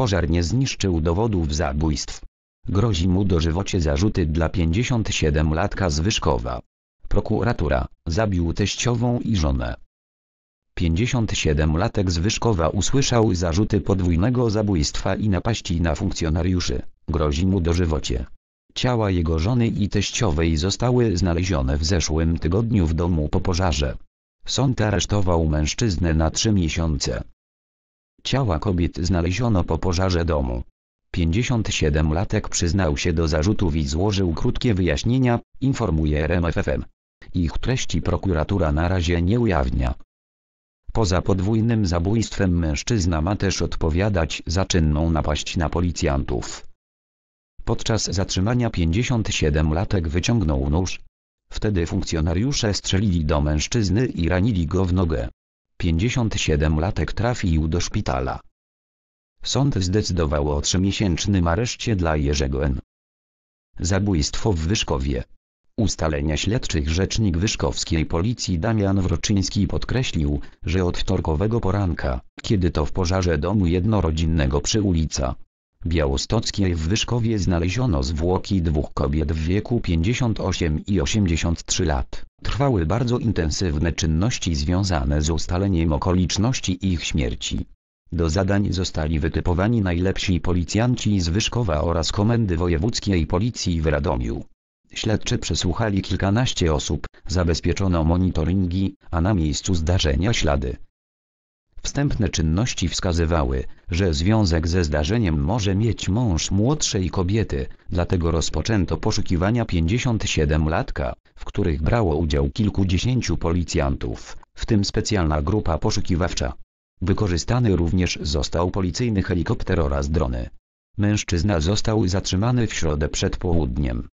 Pożar nie zniszczył dowodów zabójstw. Grozi mu dożywocie zarzuty dla 57-latka z Wyszkowa. Prokuratura, zabił teściową i żonę. 57-latek z Wyszkowa usłyszał zarzuty podwójnego zabójstwa i napaści na funkcjonariuszy, grozi mu dożywocie. Ciała jego żony i teściowej zostały znalezione w zeszłym tygodniu w domu po pożarze. Sąd aresztował mężczyznę na trzy miesiące. Ciała kobiet znaleziono po pożarze domu. 57-latek przyznał się do zarzutów i złożył krótkie wyjaśnienia, informuje RMFFM. Ich treści prokuratura na razie nie ujawnia. Poza podwójnym zabójstwem mężczyzna ma też odpowiadać za czynną napaść na policjantów. Podczas zatrzymania 57-latek wyciągnął nóż. Wtedy funkcjonariusze strzelili do mężczyzny i ranili go w nogę. 57-latek trafił do szpitala. Sąd zdecydował o trzymiesięcznym areszcie dla Jerzego N. Zabójstwo w Wyszkowie. Ustalenia śledczych rzecznik Wyszkowskiej Policji Damian Wroczyński podkreślił, że od wtorkowego poranka, kiedy to w pożarze domu jednorodzinnego przy ulica białostockiej w Wyszkowie znaleziono zwłoki dwóch kobiet w wieku 58 i 83 lat. Trwały bardzo intensywne czynności związane z ustaleniem okoliczności ich śmierci. Do zadań zostali wytypowani najlepsi policjanci z Wyszkowa oraz Komendy Wojewódzkiej Policji w Radomiu. Śledczy przesłuchali kilkanaście osób, zabezpieczono monitoringi, a na miejscu zdarzenia ślady. Wstępne czynności wskazywały, że związek ze zdarzeniem może mieć mąż młodszej kobiety, dlatego rozpoczęto poszukiwania 57-latka, w których brało udział kilkudziesięciu policjantów, w tym specjalna grupa poszukiwawcza. Wykorzystany również został policyjny helikopter oraz drony. Mężczyzna został zatrzymany w środę przed południem.